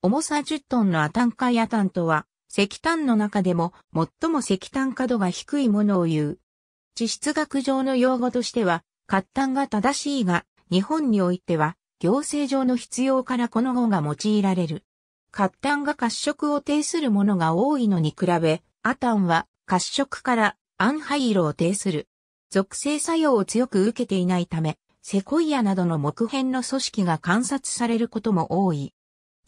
重さ10トンのアタンカイアタンとは、石炭の中でも最も石炭角度が低いものを言う。地質学上の用語としては、活炭が正しいが、日本においては、行政上の必要からこの語が用いられる。活炭が褐色を呈するものが多いのに比べ、アタンは褐色から暗灰色を呈する。属性作用を強く受けていないため、セコイアなどの木片の組織が観察されることも多い。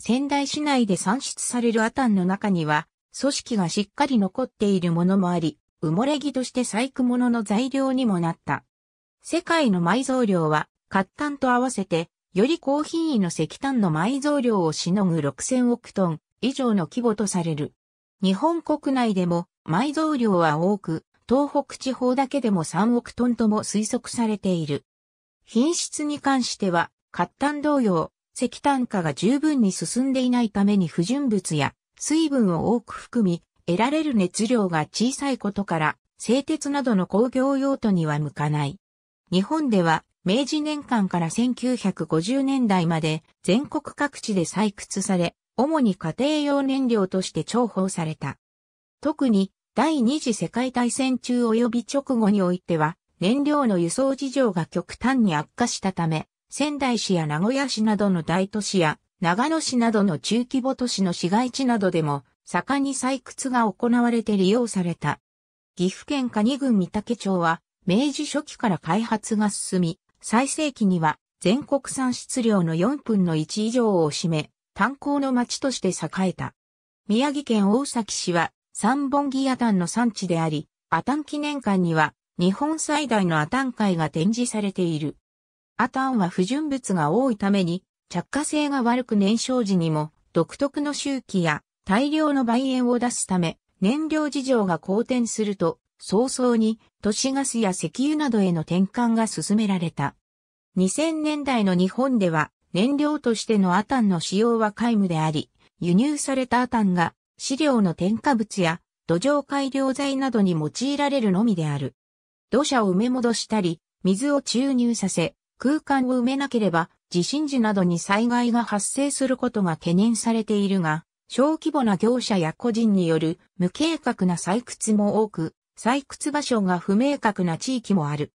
仙台市内で産出されるアタンの中には、組織がしっかり残っているものもあり、埋もれ木として細工物の材料にもなった。世界の埋蔵量は、活炭と合わせて、より高品位の石炭の埋蔵量をしのぐ6000億トン以上の規模とされる。日本国内でも埋蔵量は多く、東北地方だけでも3億トンとも推測されている。品質に関しては、活炭同様、石炭化が十分に進んでいないために不純物や水分を多く含み、得られる熱量が小さいことから、製鉄などの工業用途には向かない。日本では、明治年間から1950年代まで全国各地で採掘され、主に家庭用燃料として重宝された。特に第二次世界大戦中及び直後においては、燃料の輸送事情が極端に悪化したため、仙台市や名古屋市などの大都市や、長野市などの中規模都市の市街地などでも、盛んに採掘が行われて利用された。岐阜県蟹郡三岳町は、明治初期から開発が進み、最盛期には全国産出量の4分の1以上を占め、炭鉱の町として栄えた。宮城県大崎市は三本木屋炭の産地であり、阿タ記念館には日本最大の阿タ会が展示されている。アタンは不純物が多いために、着火性が悪く燃焼時にも、独特の周期や大量の梅煙を出すため、燃料事情が好転すると、早々に都市ガスや石油などへの転換が進められた。2000年代の日本では燃料としてのアタンの使用は皆無であり、輸入されたアタンが飼料の添加物や土壌改良剤などに用いられるのみである。土砂を埋め戻したり、水を注入させ、空間を埋めなければ地震時などに災害が発生することが懸念されているが、小規模な業者や個人による無計画な採掘も多く、採掘場所が不明確な地域もある。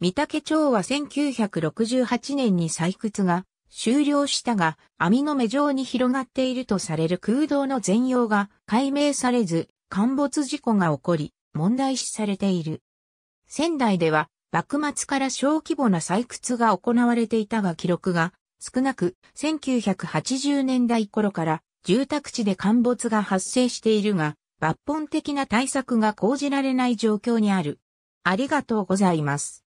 三竹町は1968年に採掘が終了したが、網の目状に広がっているとされる空洞の全容が解明されず、陥没事故が起こり、問題視されている。仙台では幕末から小規模な採掘が行われていたが記録が少なく、1980年代頃から住宅地で陥没が発生しているが、抜本的な対策が講じられない状況にある。ありがとうございます。